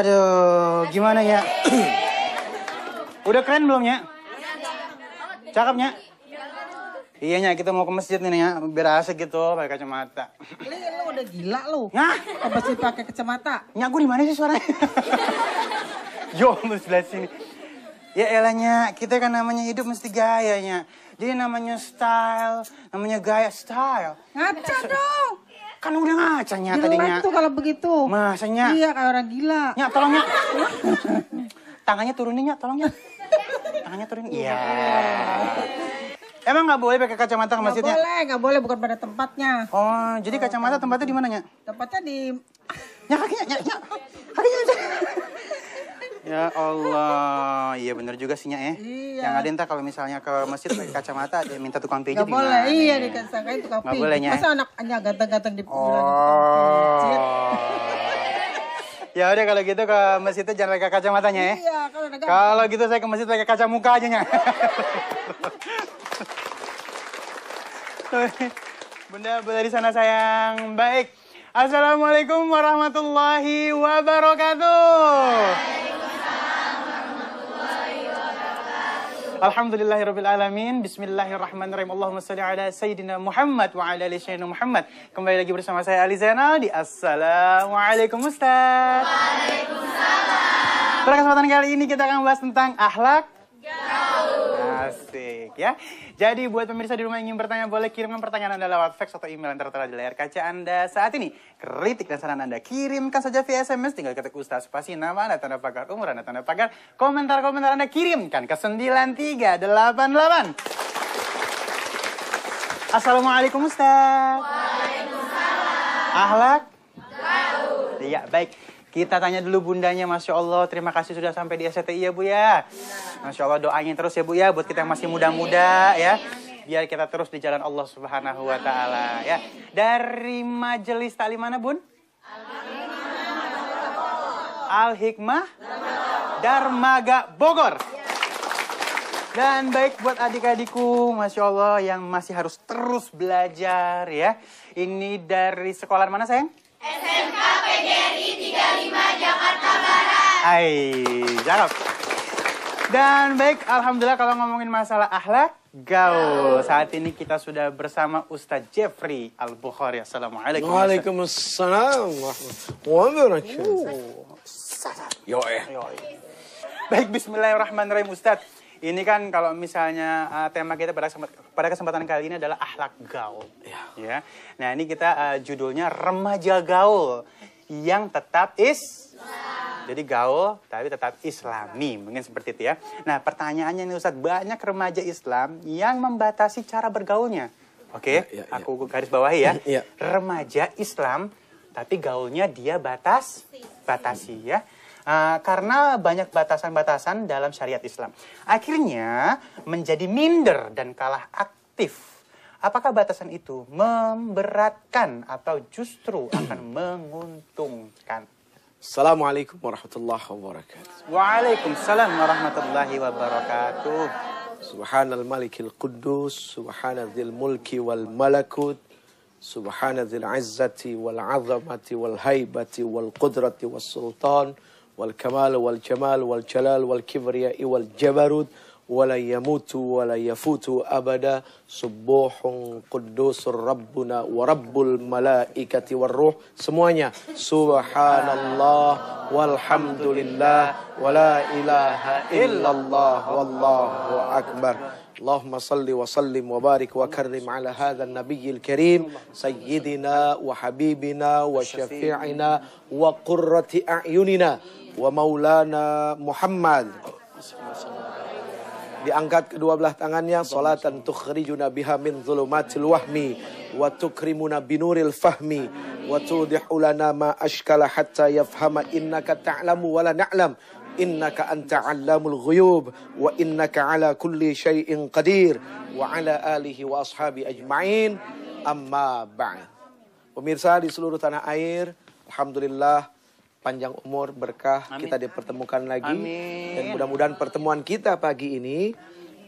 Aduh, gimana ya? Udah keren belum ya? Cakepnya? Iya. iya nya kita mau ke masjid nih ya, biar asik gitu pakai kacamata. lu udah gila lu. Hah? Apa sih pakai kacamata. Nyak gue di mana sih suaranya? Yo, lu sebelah sini. Ya elahnya, kita kan namanya hidup mesti gayanya. Jadi namanya style, namanya gaya style. Ngaca dong. Kan udah ngacanya nyak tadinya. tuh kalau begitu. masa nyak? Iya kayak orang gila. Nyak tolong nyak. Tangannya turunin nyak tolong nyak. Tangannya turunin. Iya. Yeah. Emang nggak boleh pakai kacamata ke masjidnya? Gak boleh, nggak boleh bukan pada tempatnya. Oh, jadi kacamata tempatnya di mana, Nyak? Tempatnya di Nyak kakinya, Nyak, Nyak. Kakinya. Ya Allah, iya bener juga sih ya. Iya. Yang ada entah kalau misalnya ke masjid pakai kacamata dia minta tukang pijit. Gak boleh, iya dikasangkain tukang pijit. Gak boleh ya. Masa anaknya ganteng-ganteng di Oh. Ya udah kalau gitu ke masjid itu jangan pakai kacamatanya ya. Iya, kalau Kalau gitu saya ke masjid pakai kaca muka aja ya. Bunda, bunda di sana sayang. Baik. Assalamualaikum warahmatullahi wabarakatuh. Alhamdulillahirrabbilalamin. Bismillahirrahmanirrahim. Allahumma salli ala Sayyidina Muhammad wa ala ali Sayyidina Muhammad. Kembali lagi bersama saya Ali Zainal di Assalamualaikum Ustaz. Waalaikumsalam. Pada kesempatan kali ini kita akan membahas tentang akhlak Asik ya. Jadi buat pemirsa di rumah yang ingin bertanya boleh kirimkan pertanyaan Anda lewat fax atau email yang tertera di layar kaca Anda saat ini. Kritik dan saran Anda kirimkan saja via SMS tinggal ketik Ustaz pasti nama Anda tanda pagar umur Anda tanda pagar komentar-komentar Anda kirimkan ke 9388. Assalamualaikum Ustaz. Waalaikumsalam. Ahlak? Ya, baik. Kita tanya dulu bundanya, Masya Allah. Terima kasih sudah sampai di SCTI ya Bu ya. Masya Allah doanya terus ya Bu ya, buat kita yang masih muda-muda ya. Biar kita terus di jalan Allah Subhanahu Wa Taala ya. Dari majelis tali mana Bun? Al Hikmah Darmaga Bogor. Dan baik buat adik-adikku, Masya Allah yang masih harus terus belajar ya. Ini dari sekolah mana sayang? SMK PGRI 35 Jakarta Barat. Hai, cakep. Dan baik, alhamdulillah kalau ngomongin masalah akhlak, gaul. Saat ini kita sudah bersama Ustadz Jeffrey Al-Bukhari. Assalamualaikum. Waalaikumsalam. Waalaikumsalam. Yoi. Eh. Eh. Baik, bismillahirrahmanirrahim Ustadz ini kan kalau misalnya uh, tema kita pada kesempatan, pada kesempatan kali ini adalah akhlak gaul. Ya. ya. Nah, ini kita uh, judulnya remaja gaul yang tetap is jadi gaul tapi tetap islami, mungkin seperti itu ya. Nah, pertanyaannya nih Ustadz, banyak remaja Islam yang membatasi cara bergaulnya. Oke, okay? ya, ya, ya. aku garis bawahi ya. ya. Remaja Islam tapi gaulnya dia batas batasi ya uh, karena banyak batasan-batasan dalam syariat Islam. Akhirnya menjadi minder dan kalah aktif. Apakah batasan itu memberatkan atau justru akan menguntungkan? Assalamualaikum warahmatullahi wabarakatuh. Waalaikumsalam warahmatullahi wabarakatuh. Subhanal Malikil kudus, Subhanal Dzil Mulki wal Malakut, Subhanal Dzil wal Azamati wal Haibati wal Qudrati was Sultan. والكمال والجمال والجلال والكبرياء والجبروت ولا يموت ولا يفوت أبدا سبوح قدوس ربنا ورب الملائكة والروح semuanya لله ولا إله إلا الله والله أكبر اللهم صل وسلم وبارك وكرم على هذا النبي الكريم سيدنا وحبيبنا وشفيعنا وقرة أعيننا wa maulana Muhammad. Diangkat kedua belah tangannya salatan tukhrijuna biha min dhulumatil wahmi wa tukrimuna binuril fahmi wa tudihu lana ma ashkala hatta yafhama innaka ta'lamu wa la na'lam innaka anta allamul ghuyub wa innaka ala kulli shay'in qadir wa ala alihi wa ashabi ajma'in amma ba'd pemirsa di seluruh tanah air alhamdulillah panjang umur, berkah, Amin. kita dipertemukan lagi. Amin. Dan mudah-mudahan pertemuan kita pagi ini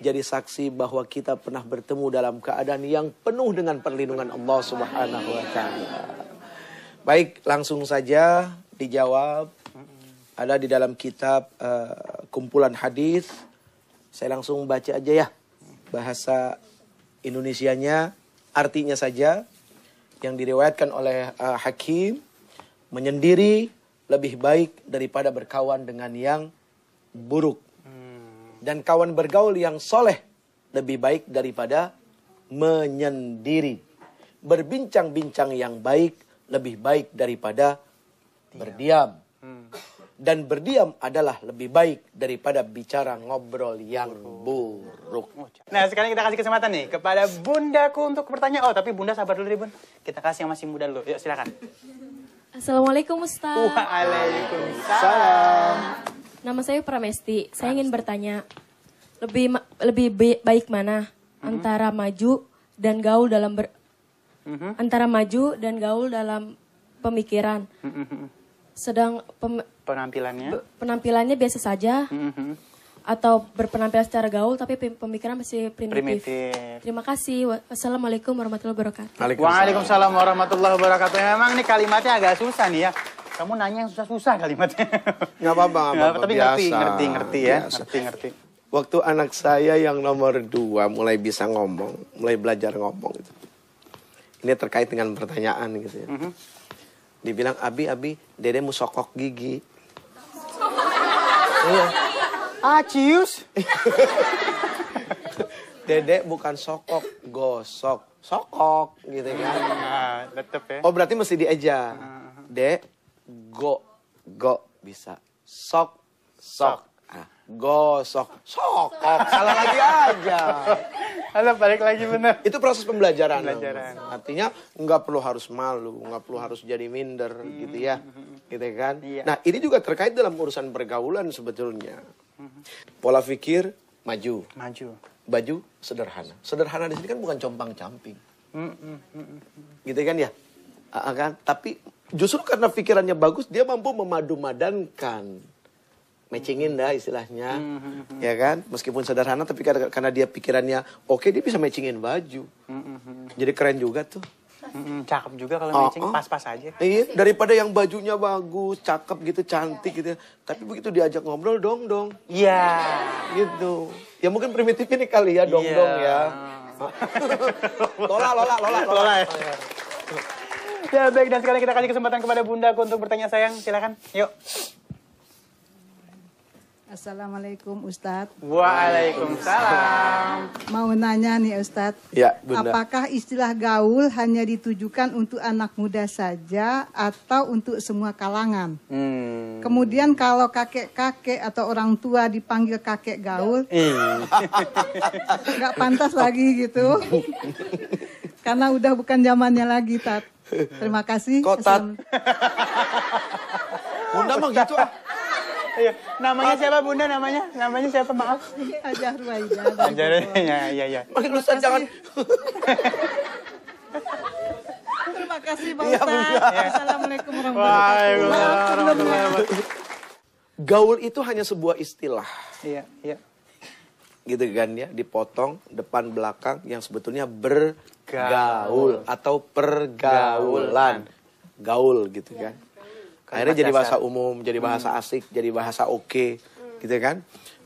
jadi saksi bahwa kita pernah bertemu dalam keadaan yang penuh dengan perlindungan Allah Subhanahu wa taala. Baik, langsung saja dijawab. Ada di dalam kitab uh, kumpulan hadis. Saya langsung baca aja ya. Bahasa Indonesianya artinya saja yang diriwayatkan oleh uh, Hakim menyendiri lebih baik daripada berkawan dengan yang buruk. Hmm. Dan kawan bergaul yang soleh lebih baik daripada menyendiri. Berbincang-bincang yang baik lebih baik daripada Diam. berdiam. Hmm. Dan berdiam adalah lebih baik daripada bicara ngobrol yang buruk. Nah sekarang kita kasih kesempatan nih kepada bundaku untuk bertanya. Oh tapi bunda sabar dulu deh bun. Kita kasih yang masih muda dulu. Yuk silakan. Assalamualaikum Ustaz. Waalaikumsalam. Nama saya Pramesti. Saya ingin bertanya, lebih lebih baik mana hmm antara maju dan gaul dalam ber hmm antara maju dan gaul dalam pemikiran. hmm Sedang pem- penampilannya penampilannya biasa saja. hmm atau berpenampilan secara gaul tapi pemikiran masih primitif. primitif. Terima kasih. Wassalamualaikum warahmatullahi wabarakatuh. Waalaikumsalam. Waalaikumsalam warahmatullahi wabarakatuh. Memang nih kalimatnya agak susah nih ya. Kamu nanya yang susah-susah kalimatnya. Gak apa-apa, Tapi ngerti, ngerti, ngerti ya. Biasa. Ngerti, ngerti. Waktu anak saya yang nomor dua mulai bisa ngomong, mulai belajar ngomong gitu. Ini terkait dengan pertanyaan gitu ya. Mhm. Dibilang, Abi, Abi, Dede mau sokok gigi. Iya. Ah, cius. Dedek bukan sokok, gosok. Sokok gitu kan. Nah, tetep ya. Oh, berarti mesti diajak. Ah. Dek, go, go bisa. Sok, sok. Ah, gosok, sokok. Salah lagi aja. Halo, balik lagi bener. Itu proses pembelajaran. Pembelajaran. Dong. Artinya nggak perlu harus malu, nggak perlu harus jadi minder hmm. gitu ya. Hmm. Gitu kan? Iya. Nah, ini juga terkait dalam urusan pergaulan sebetulnya. Pola pikir maju. Maju. Baju sederhana. Sederhana di sini kan bukan compang camping. Hmm, hmm, hmm, gitu kan ya? Akan. Tapi justru karena pikirannya bagus dia mampu memadu-madankan matchingin dah istilahnya ya kan meskipun sederhana tapi karena dia pikirannya oke okay, dia bisa matchingin baju jadi keren juga tuh mm cakep juga kalau oh, matching ah. pas-pas aja. Iya, daripada yang bajunya bagus, cakep gitu, cantik gitu. Ya. Tapi begitu diajak ngobrol dong dong. Iya. Yeah. Gitu. Ya mungkin primitif ini kali ya dong yeah. dong ya. lola, lola, lola, lola. lola ya. ya baik dan sekarang kita kasih kesempatan kepada Bunda untuk bertanya sayang, silakan. Yuk. Assalamualaikum Ustadz. Waalaikumsalam. Mau nanya nih Ustadz. Ya, Apakah istilah gaul hanya ditujukan untuk anak muda saja atau untuk semua kalangan? Hmm. Kemudian kalau kakek-kakek atau orang tua dipanggil kakek gaul, hmm. nggak pantas lagi gitu. Karena udah bukan zamannya lagi, Tat. Terima kasih. Kotat. Bunda mah gitu ah. Ayo, iya. namanya siapa Bunda namanya? Namanya siapa maaf? Ajar Waida. Ajar ya ya ya. Makin jangan. Terima kasih Pak iya, Ustaz. Ya, Assalamualaikum warahmatullahi wabarakatuh. Gaul itu hanya sebuah istilah. Iya, iya. Gitu kan ya, dipotong depan belakang yang sebetulnya bergaul atau pergaulan. Gaul gitu kan akhirnya jadi bahasa umum jadi hmm. bahasa hmm. asik jadi bahasa oke okay, hmm. gitu kan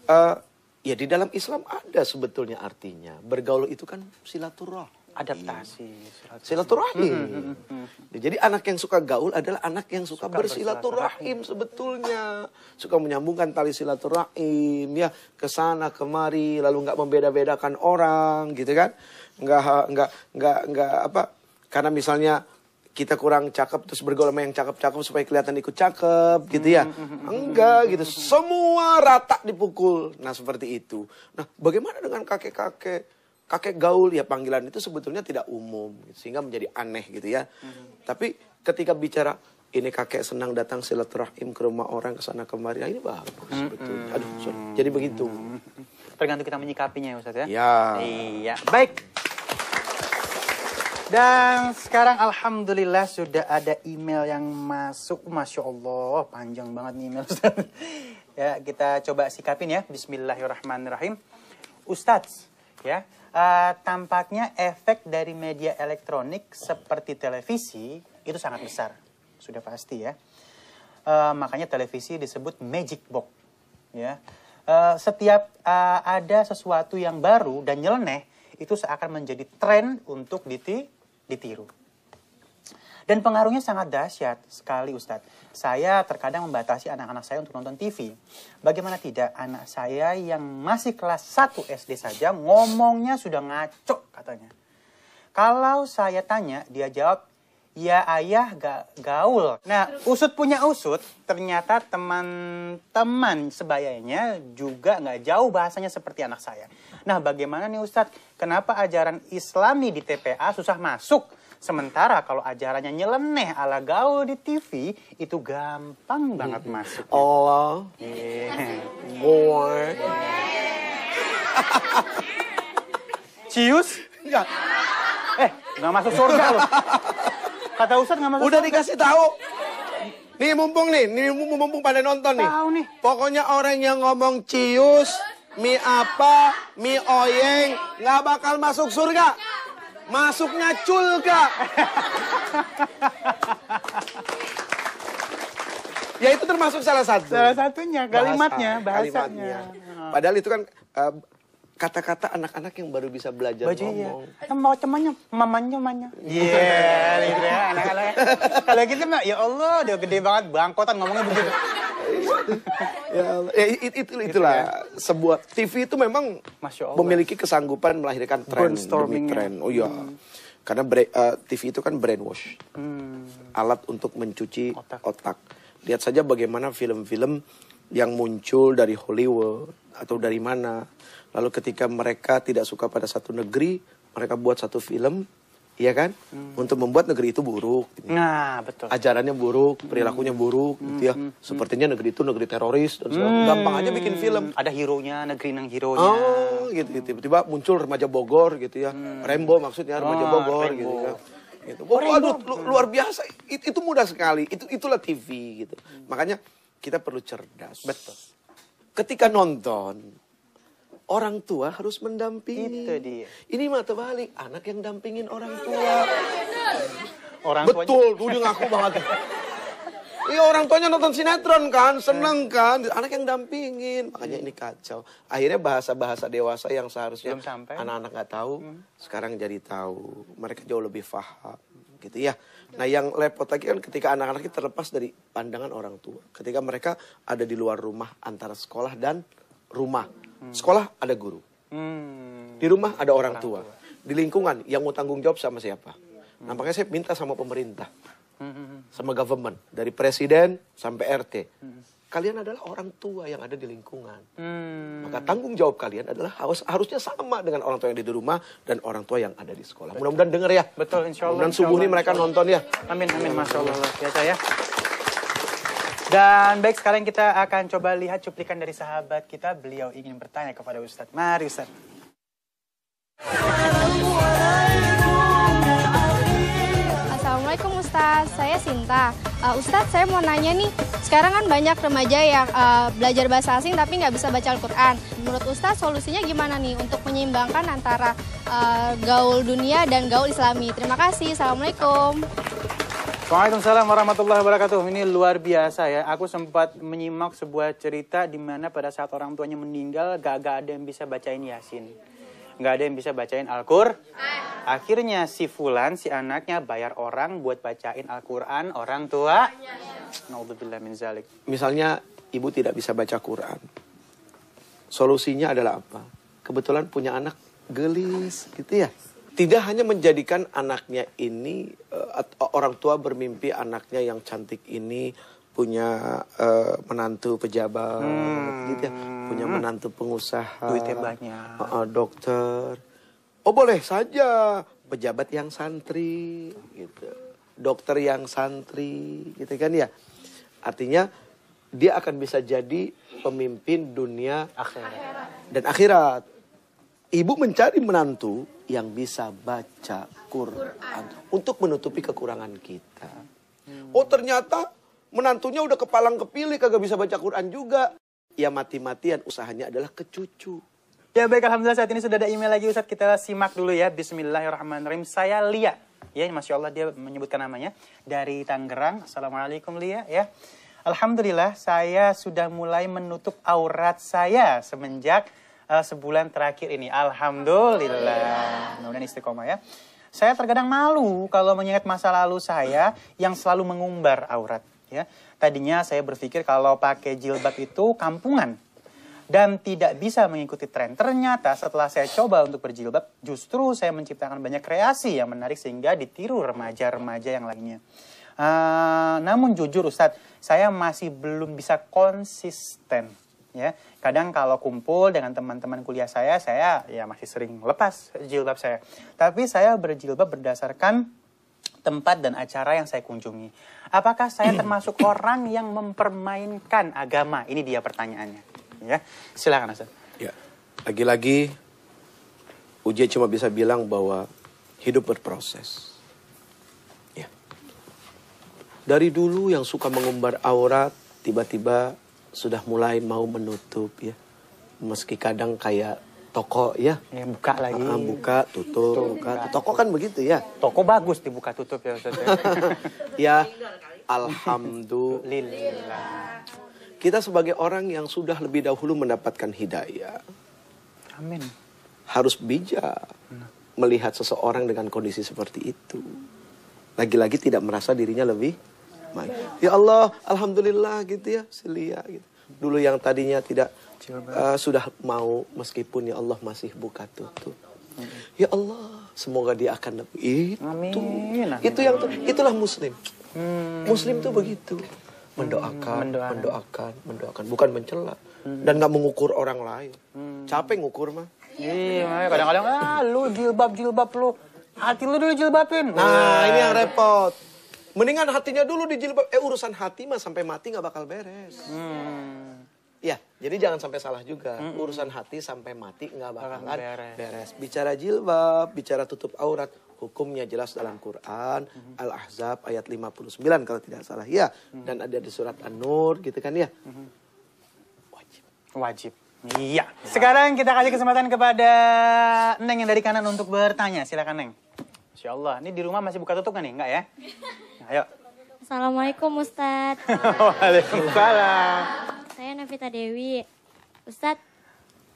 uh, ya di dalam Islam ada sebetulnya artinya bergaul itu kan silaturah, adaptasi iya. silaturahim. Hmm, hmm, hmm nah, jadi anak yang suka gaul adalah anak yang suka, suka bersilaturahim sebetulnya, suka menyambungkan tali silaturahim ya ke sana kemari lalu nggak membeda-bedakan orang gitu kan, nggak nggak nggak nggak apa karena misalnya kita kurang cakep terus bergaul sama yang cakep-cakep supaya kelihatan ikut cakep gitu ya. Enggak gitu. Semua rata dipukul. Nah, seperti itu. Nah, bagaimana dengan kakek-kakek? Kakek gaul ya panggilan itu sebetulnya tidak umum gitu. sehingga menjadi aneh gitu ya. Tapi ketika bicara ini kakek senang datang silaturahim ke rumah orang ke sana kemari. Nah, ini bagus sebetulnya. Aduh, sorry. jadi begitu. Tergantung kita menyikapinya ya Ustaz ya. Iya. Iya. Baik. Dan sekarang alhamdulillah sudah ada email yang masuk. Masya Allah, panjang banget nih email Ustaz. ya, kita coba sikapin ya. Bismillahirrahmanirrahim. Ustadz, ya, uh, tampaknya efek dari media elektronik seperti televisi itu sangat besar. Sudah pasti ya. Uh, makanya televisi disebut magic box. Ya. Uh, setiap uh, ada sesuatu yang baru dan nyeleneh, itu seakan menjadi tren untuk diti ditiru. Dan pengaruhnya sangat dahsyat sekali Ustadz. Saya terkadang membatasi anak-anak saya untuk nonton TV. Bagaimana tidak anak saya yang masih kelas 1 SD saja ngomongnya sudah ngaco katanya. Kalau saya tanya, dia jawab ya ayah ga, gaul. Nah, usut punya usut, ternyata teman-teman sebayanya juga nggak jauh bahasanya seperti anak saya. Nah, bagaimana nih Ustadz? Kenapa ajaran islami di TPA susah masuk? Sementara kalau ajarannya nyeleneh ala gaul di TV, itu gampang banget hmm. masuk. Oh, Yeah. Iya. Boy. Cius? Enggak. Eh, nggak masuk surga loh. Kata Ustadz nggak masuk Udah dikasih tahu. Nih mumpung nih, nih mumpung, mumpung pada nonton nih. Tahu nih. Pokoknya orang yang ngomong cius, mie apa, mie oyeng, nggak bakal masuk surga. Masuknya culka. ya itu termasuk salah satu. Salah satunya, kalimatnya, bahasanya. Padahal itu kan eh, kata-kata anak-anak yang baru bisa belajar Baju, ngomong. Iya. Mau temannya, mamanya, mamanya. Iya, yeah, gitu ya anak-anak. Kalau gitu mah ya Allah, dia gede banget bangkotan ngomongnya begitu. ya, ya it, it, gitu itulah gitu ya. sebuah TV itu memang memiliki kesanggupan melahirkan tren demi tren. Oh iya. Hmm. Karena uh, eh, TV itu kan brainwash. Hmm. Alat untuk mencuci otak. otak. Lihat saja bagaimana film-film yang muncul dari Hollywood atau dari mana. Lalu ketika mereka tidak suka pada satu negeri, mereka buat satu film, iya kan? Hmm. Untuk membuat negeri itu buruk. Gitu. Nah, betul. Ajarannya buruk, hmm. perilakunya buruk, gitu ya. Hmm, hmm, hmm. Sepertinya negeri itu negeri teroris dan segala. Hmm. Gampang aja bikin film. Ada hero-nya, negeri nang hero-nya. Oh, gitu, gitu. Tiba-tiba muncul remaja Bogor, gitu ya. Hmm. Rembo maksudnya ah, remaja oh, Bogor, gitu Rainbow. gitu Ya gitu. Oh, aduh, lu, luar biasa. Itu, itu mudah sekali. Itu itulah TV gitu. Hmm. Makanya kita perlu cerdas. Betul. Ketika nonton, orang tua harus mendampingi. Itu dia. Ini mata balik. anak yang dampingin orang tua. Orang Betul, tuanya... aku ngaku banget. Iya orang tuanya nonton sinetron kan, seneng eh. kan, anak yang dampingin, makanya ini kacau. Akhirnya bahasa-bahasa dewasa yang seharusnya anak-anak nggak -anak tahu, hmm. sekarang jadi tahu. Mereka jauh lebih faham. gitu ya. Nah yang repot lagi kan ketika anak-anak kita terlepas dari pandangan orang tua. Ketika mereka ada di luar rumah antara sekolah dan rumah. Hmm. Sekolah ada guru. Hmm. Di rumah ada orang, tua. Di lingkungan yang mau tanggung jawab sama siapa. Hmm. nampaknya saya minta sama pemerintah. Sama government. Dari presiden sampai RT kalian adalah orang tua yang ada di lingkungan. Hmm. Maka tanggung jawab kalian adalah harus harusnya sama dengan orang tua yang ada di rumah dan orang tua yang ada di sekolah. Mudah-mudahan dengar ya. Betul, insya Allah. Dan subuh ini mereka nonton ya. Amin, amin, masya Allah. Ya, ya. Dan baik sekarang kita akan coba lihat cuplikan dari sahabat kita. Beliau ingin bertanya kepada Ustadz. Mari Ustadz. Assalamualaikum Ustaz, saya Sinta. Uh, Ustaz, saya mau nanya nih, sekarang kan banyak remaja yang uh, belajar bahasa asing tapi nggak bisa baca Al-Quran. Menurut Ustaz, solusinya gimana nih untuk menyeimbangkan antara uh, gaul dunia dan gaul islami? Terima kasih, Assalamualaikum. Waalaikumsalam warahmatullahi wabarakatuh. Ini luar biasa ya. Aku sempat menyimak sebuah cerita di mana pada saat orang tuanya meninggal, gak, gak ada yang bisa bacain Yasin nggak ada yang bisa bacain Al-Qur'an. Akhirnya si fulan si anaknya bayar orang buat bacain Al-Qur'an orang tua. Naudzubillah min zalik. Misalnya ibu tidak bisa baca Quran. Solusinya adalah apa? Kebetulan punya anak gelis gitu ya. Tidak hanya menjadikan anaknya ini eh, orang tua bermimpi anaknya yang cantik ini punya uh, menantu pejabat hmm. gitu ya punya menantu pengusaha duitnya banyak uh, dokter oh boleh saja pejabat yang santri gitu dokter yang santri gitu kan ya artinya dia akan bisa jadi pemimpin dunia akhirat dan akhirat ibu mencari menantu yang bisa baca Quran, Quran. untuk menutupi kekurangan kita hmm. oh ternyata Menantunya udah kepalang kepilih, kagak bisa baca Quran juga. Ya mati-matian usahanya adalah kecucu. Ya baik, Alhamdulillah saat ini sudah ada email lagi Ustaz. Kita simak dulu ya. Bismillahirrahmanirrahim. Saya Lia. Ya, Masya Allah dia menyebutkan namanya. Dari Tangerang. Assalamualaikum Lia ya. Alhamdulillah saya sudah mulai menutup aurat saya semenjak uh, sebulan terakhir ini. Alhamdulillah. Kemudian istiqomah ya. Saya terkadang malu kalau mengingat masa lalu saya yang selalu mengumbar aurat. Ya, tadinya saya berpikir kalau pakai jilbab itu kampungan dan tidak bisa mengikuti tren. Ternyata setelah saya coba untuk berjilbab, justru saya menciptakan banyak kreasi yang menarik sehingga ditiru remaja-remaja yang lainnya. Uh, namun jujur Ustadz, saya masih belum bisa konsisten. Ya, kadang kalau kumpul dengan teman-teman kuliah saya, saya ya masih sering lepas jilbab saya. Tapi saya berjilbab berdasarkan tempat dan acara yang saya kunjungi. Apakah saya termasuk orang yang mempermainkan agama? Ini dia pertanyaannya. Ya, silakan Ustaz. Ya. Lagi-lagi uji cuma bisa bilang bahwa hidup berproses. Ya. Dari dulu yang suka mengumbar aurat, tiba-tiba sudah mulai mau menutup ya. Meski kadang kayak toko ya. ya buka ah, lagi. Uh, buka, tutup, tutup buka. buka. Toko kan begitu ya. Toko bagus dibuka tutup ya ya. ya, alhamdulillah. Kita sebagai orang yang sudah lebih dahulu mendapatkan hidayah. Amin. Harus bijak melihat seseorang dengan kondisi seperti itu. Lagi-lagi tidak merasa dirinya lebih baik. Ya Allah, alhamdulillah gitu ya, silia gitu. Dulu yang tadinya tidak uh, sudah mau meskipun ya Allah masih buka tutup. Ya Allah, semoga dia akan itu. Itu yang itulah muslim. Hmm. Muslim tuh begitu. Mendoakan, hmm, mendoakan, mendoakan, mendoakan, bukan mencela hmm. dan nggak mengukur orang lain. Capek ngukur mah. Iya, kadang-kadang ah lu jilbab jilbab lu hati lu dulu jilbabin. Nah, nah, ini yang repot. Mendingan hatinya dulu dijilbab. Eh urusan hati mah sampai mati nggak bakal beres. Hmm. Ya, jadi jangan sampai salah juga. Mm -mm. Urusan hati sampai mati nggak bakalan beres. beres. Bicara jilbab, bicara tutup aurat, hukumnya jelas dalam Quran, mm -hmm. Al-Ahzab ayat 59 kalau tidak salah. Ya, mm -hmm. dan ada di surat An-Nur gitu kan ya. Mm -hmm. Wajib. Wajib. Iya. Sekarang kita kasih kesempatan kepada Neng yang dari kanan untuk bertanya. Silakan Neng. Insya Allah. Ini di rumah masih buka tutup kan nih? Enggak ya? ayo. Assalamualaikum Ustadz. Waalaikumsalam. Novita Dewi. Ustadz,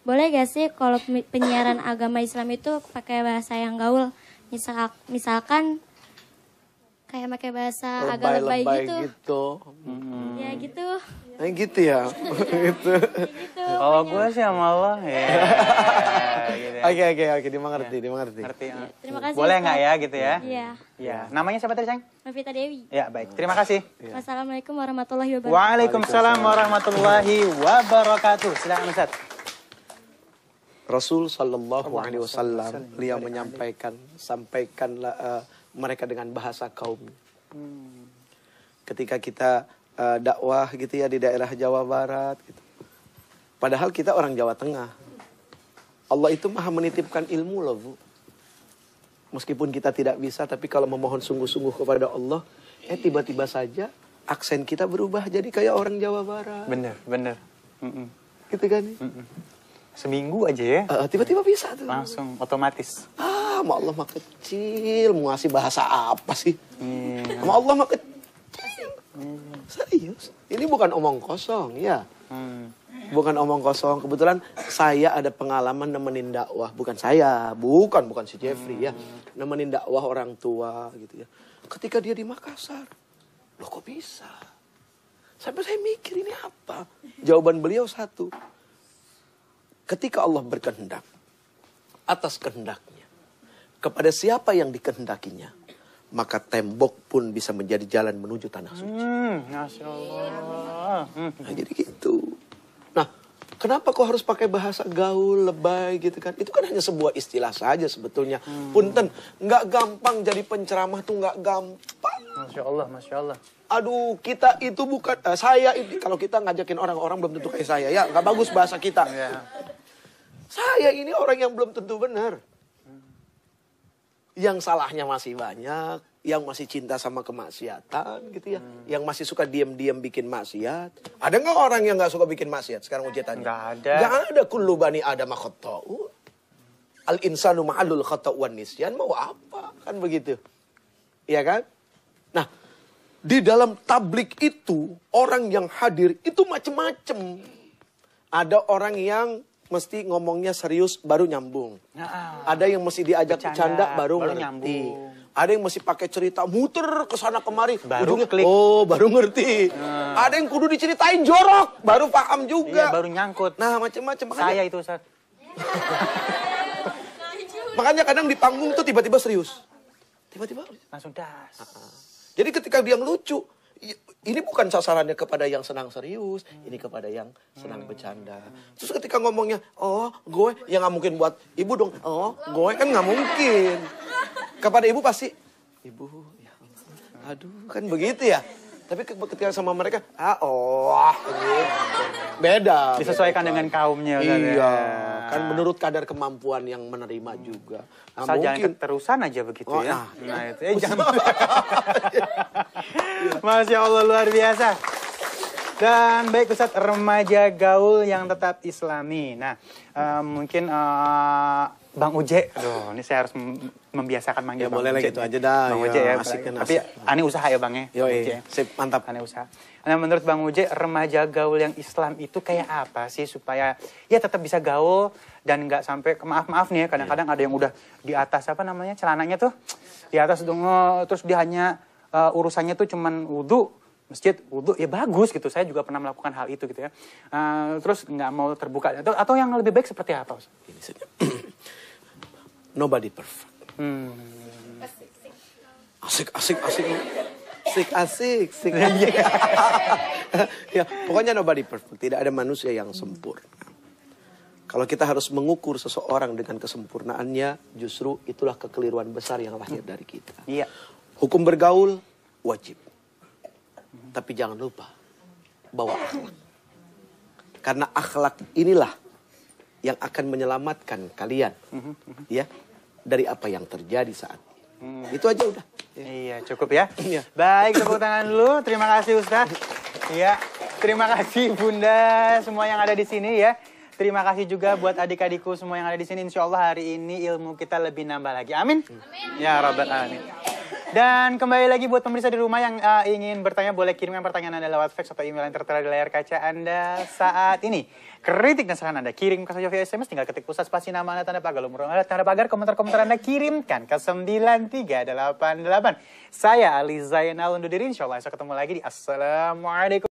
boleh gak sih kalau penyiaran agama Islam itu pakai bahasa yang gaul? Misal, misalkan kayak pakai bahasa agak lebay, lebay gitu. gitu. Hmm. Ya gitu. Nah, gitu ya. gitu. Ya. Ya gitu. gitu. Kalau gue sih sama lo ya. Gitu ya. Oke oke oke dimengerti, ya. dimengerti. Ngerti. Ya. Terima kasih. Boleh nggak ya gitu ya? Iya. Iya. Namanya siapa tadi, Ceng? Novita Dewi. Ya, baik. Terima kasih. Ya. Wassalamualaikum warahmatullahi wabarakatuh. Waalaikumsalam warahmatullahi wabarakatuh. Silakan Ustaz. Rasul Sallallahu Alaihi Wasallam beliau menyampaikan sampaikanlah uh, mereka dengan bahasa kaumnya. Hmm. Ketika kita uh, dakwah gitu ya di daerah Jawa Barat gitu. Padahal kita orang Jawa Tengah. Allah itu maha menitipkan ilmu loh Bu. Meskipun kita tidak bisa tapi kalau memohon sungguh-sungguh kepada Allah, eh tiba-tiba saja aksen kita berubah jadi kayak orang Jawa Barat. Bener, bener. Mm -mm. Gitu kan? Mm -mm. Seminggu aja ya. Eh, eh, tiba-tiba uh, bisa tuh. Langsung otomatis. Ah, sama Allah mah kecil, mau ngasih bahasa apa sih? Hmm. Sama Allah mah kecil. Hmm. Serius, ini bukan omong kosong ya. Hmm. Bukan omong kosong, kebetulan saya ada pengalaman nemenin dakwah. Bukan saya, bukan, bukan si Jeffrey ya. hmm. ya. Nemenin dakwah orang tua gitu ya. Ketika dia di Makassar, loh kok bisa? Sampai saya mikir ini apa? Jawaban beliau satu. Ketika Allah berkehendak, atas kehendaknya kepada siapa yang dikehendakinya maka tembok pun bisa menjadi jalan menuju tanah suci. Hmm, hmm, Nah, jadi gitu. Nah, kenapa kok harus pakai bahasa gaul, lebay gitu kan? Itu kan hanya sebuah istilah saja sebetulnya. Hmm. Punten, nggak gampang jadi penceramah tuh nggak gampang. Masya Allah, Masya Allah. Aduh, kita itu bukan, uh, saya ini kalau kita ngajakin orang-orang belum tentu kayak saya. Ya, nggak bagus bahasa kita. Yeah. Saya ini orang yang belum tentu benar yang salahnya masih banyak, yang masih cinta sama kemaksiatan gitu ya, hmm. yang masih suka diam-diam bikin maksiat. Ada nggak orang yang nggak suka bikin maksiat? Sekarang tanya. Gak ada. Gak ada kullu bani ada khata'u. Al insanu ma'alul khata'uan nisyan mau apa? Kan begitu. Iya kan? Nah, di dalam tablik itu orang yang hadir itu macem-macem. Ada orang yang mesti ngomongnya serius baru nyambung. Nah, ada yang mesti diajak bercanda, bercanda baru, baru ngerti. Nyambung. Ada yang masih pakai cerita muter ke sana kemari, baru ujungnya klik. oh baru ngerti. Hmm. Ada yang kudu diceritain jorok, baru paham juga. Iya, baru nyangkut. Nah, macam-macam Saya itu, Ustaz. Makanya kadang di panggung tuh tiba-tiba serius. Tiba-tiba langsung das. Jadi ketika dia melucu ini bukan sasarannya kepada yang senang serius, hmm. ini kepada yang senang hmm. bercanda. Terus ketika ngomongnya, oh gue, ya nggak mungkin buat ibu dong, oh gue kan nggak mungkin. Kepada ibu pasti, ibu, ya aduh kan begitu ya. Tapi ketika sama mereka, ah oh, gitu. Beda. Disesuaikan beda, dengan kaumnya. Iya. Ya. Kan menurut kadar kemampuan yang menerima juga. Nah, Asal mungkin... jangan terusan aja begitu oh, ya. Nah, nah itu ya jangan. Masya Allah luar biasa. Dan baik Ustadz, remaja gaul yang tetap islami. Nah, uh, mungkin uh, Bang Uje. Aduh, ini saya harus membiasakan manggil ya, Bang boleh Uje. gitu aja dah. Bang Uje ya. ya asik, kan, Tapi asik. aneh usaha ya Bang ya. Yo, iya. Sip, mantap. Aneh usaha. Nah, menurut Bang Uje, remaja gaul yang Islam itu kayak apa sih supaya ya tetap bisa gaul dan nggak sampai maaf-maaf nih ya, kadang-kadang iya. ada yang udah di atas apa namanya celananya tuh di atas dong terus dia hanya uh, urusannya tuh cuman wudhu masjid wudhu ya bagus gitu saya juga pernah melakukan hal itu gitu ya uh, terus nggak mau terbuka atau atau yang lebih baik seperti apa nobody perfect. Hmm. Asik, asik, asik. Asik, asik, asik. Iya. ya, pokoknya nobody perfect. Tidak ada manusia yang sempurna. Kalau kita harus mengukur seseorang dengan kesempurnaannya, justru itulah kekeliruan besar yang lahir dari kita. Iya. Hukum bergaul wajib. Tapi jangan lupa bawa akhlak. Karena akhlak inilah yang akan menyelamatkan kalian ya dari apa yang terjadi saat ini. Hmm. Itu aja udah. Iya, cukup ya. Iya. Baik, tepuk tangan dulu. Terima kasih Ustaz. Iya. Terima kasih Bunda semua yang ada di sini ya. Terima kasih juga buat adik-adikku semua yang ada di sini. Insya Allah hari ini ilmu kita lebih nambah lagi. Amin. Amin. Hmm. Ya Rabbal Alamin. Dan kembali lagi buat pemirsa di rumah yang uh, ingin bertanya boleh kirimkan pertanyaan Anda lewat fax atau email yang tertera di layar kaca Anda saat ini. Kritik dan saran Anda kirim ke saja via SMS tinggal ketik pusat spasi nama Anda tanda pagar umur Anda tanda pagar komentar-komentar Anda kirimkan ke 9388. Saya Ali Zainal undur diri insya Allah saya ketemu lagi di Assalamualaikum.